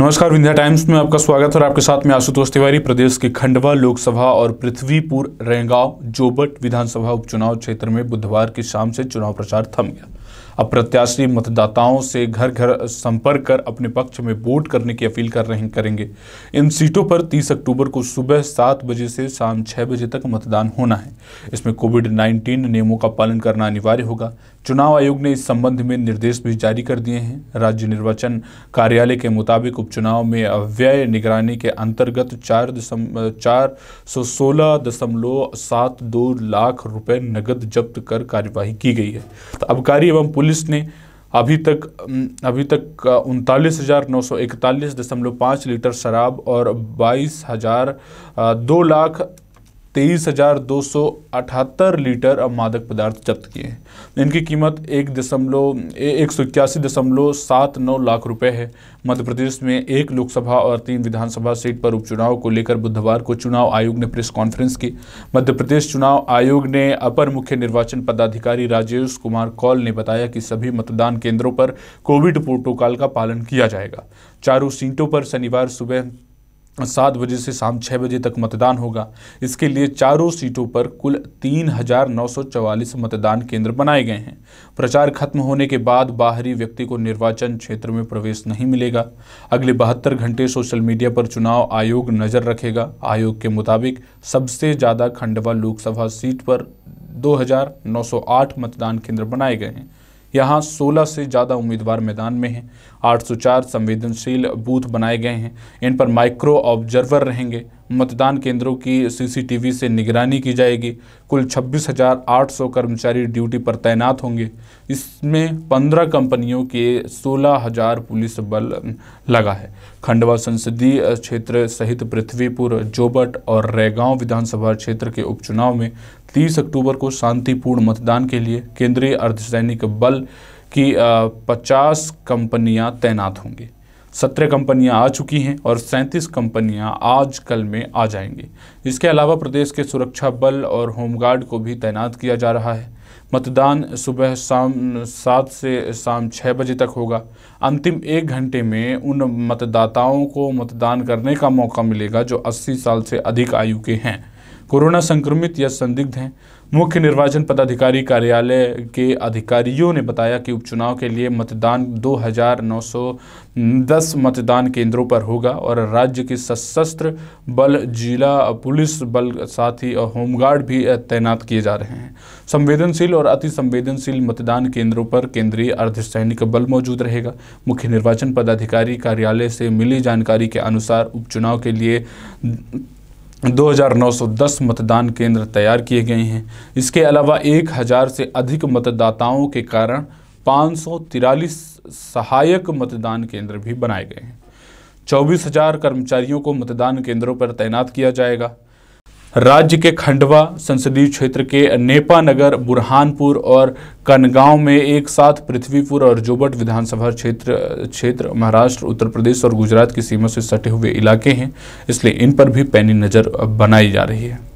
नमस्कार विंध्या टाइम्स में आपका स्वागत है और आपके साथ में आशुतोष तिवारी प्रदेश के खंडवा लोकसभा और पृथ्वीपुर रेंगांव जोबट विधानसभा उपचुनाव क्षेत्र में बुधवार की शाम से चुनाव प्रचार थम गया अब प्रत्याशी मतदाताओं से घर घर संपर्क कर अपने पक्ष में वोट करने की अपील कर रहे करेंगे इन सीटों पर 30 अक्टूबर को सुबह सात बजे से शाम छः बजे तक मतदान होना है इसमें कोविड 19 नियमों का पालन करना अनिवार्य होगा चुनाव आयोग ने इस संबंध में निर्देश भी जारी कर दिए हैं राज्य निर्वाचन कार्यालय के मुताबिक उपचुनाव में अव्यय निगरानी के अंतर्गत चार दशम चार सौ सोलह दशमलव सात दो लाख रुपए नकद जब्त कर कार्यवाही की गई है तो अबकारी एवं पुलिस ने अभी तक अभी तक उनतालीस हज़ार नौ सौ इकतालीस दशमलव पाँच लीटर शराब और बाईस हज़ार दो लाख तेईस हज़ार दो सौ अठहत्तर लीटर अब मादक पदार्थ जब्त किए हैं इनकी कीमत एक दशमलव एक सौ इक्यासी दशमलव सात नौ लाख रुपए है मध्य प्रदेश में एक लोकसभा और तीन विधानसभा सीट पर उपचुनाव को लेकर बुधवार को चुनाव आयोग ने प्रेस कॉन्फ्रेंस की मध्य प्रदेश चुनाव आयोग ने अपर मुख्य निर्वाचन पदाधिकारी राजेश कुमार कौल ने बताया कि सभी मतदान केंद्रों पर कोविड प्रोटोकॉल का पालन किया जाएगा चारों सीटों पर शनिवार सुबह सात बजे से शाम छः बजे तक मतदान होगा इसके लिए चारों सीटों पर कुल तीन हजार नौ सौ चवालीस मतदान केंद्र बनाए गए हैं प्रचार खत्म होने के बाद बाहरी व्यक्ति को निर्वाचन क्षेत्र में प्रवेश नहीं मिलेगा अगले बहत्तर घंटे सोशल मीडिया पर चुनाव आयोग नज़र रखेगा आयोग के मुताबिक सबसे ज़्यादा खंडवा लोकसभा सीट पर 2,908 मतदान केंद्र बनाए गए हैं यहाँ 16 से ज़्यादा उम्मीदवार मैदान में हैं 804 संवेदनशील बूथ बनाए गए हैं इन पर माइक्रो ऑब्जर्वर रहेंगे मतदान केंद्रों की सीसीटीवी से निगरानी की जाएगी कुल 26,800 कर्मचारी ड्यूटी पर तैनात होंगे इसमें 15 कंपनियों के 16,000 पुलिस बल लगा है खंडवा संसदीय क्षेत्र सहित पृथ्वीपुर जोबट और रैगांव विधानसभा क्षेत्र के उपचुनाव में 30 अक्टूबर को शांतिपूर्ण मतदान के लिए केंद्रीय अर्धसैनिक बल की 50 कंपनियां तैनात होंगी सत्रह कंपनियां आ चुकी हैं और सैंतीस कंपनियां आज कल में आ जाएंगी इसके अलावा प्रदेश के सुरक्षा बल और होमगार्ड को भी तैनात किया जा रहा है मतदान सुबह शाम सात से शाम छः बजे तक होगा अंतिम एक घंटे में उन मतदाताओं को मतदान करने का मौका मिलेगा जो 80 साल से अधिक आयु के हैं कोरोना संक्रमित या संदिग्ध हैं मुख्य निर्वाचन पदाधिकारी कार्यालय के अधिकारियों ने बताया कि उपचुनाव के लिए मतदान 2,910 मतदान केंद्रों पर होगा और राज्य के सशस्त्र बल जिला पुलिस बल साथ ही होमगार्ड भी तैनात किए जा रहे हैं संवेदनशील और अति संवेदनशील मतदान केंद्रों पर केंद्रीय अर्धसैनिक बल मौजूद रहेगा मुख्य निर्वाचन पदाधिकारी कार्यालय से मिली जानकारी के अनुसार उपचुनाव के लिए 2,910 मतदान केंद्र तैयार किए गए हैं इसके अलावा 1,000 से अधिक मतदाताओं के कारण पाँच सहायक मतदान केंद्र भी बनाए गए हैं 24,000 कर्मचारियों को मतदान केंद्रों पर तैनात किया जाएगा राज्य के खंडवा संसदीय क्षेत्र के नेपानगर बुरहानपुर और कनगांव में एक साथ पृथ्वीपुर और जोबट विधानसभा क्षेत्र क्षेत्र महाराष्ट्र उत्तर प्रदेश और गुजरात की सीमा से सटे हुए इलाके हैं इसलिए इन पर भी पैनी नज़र बनाई जा रही है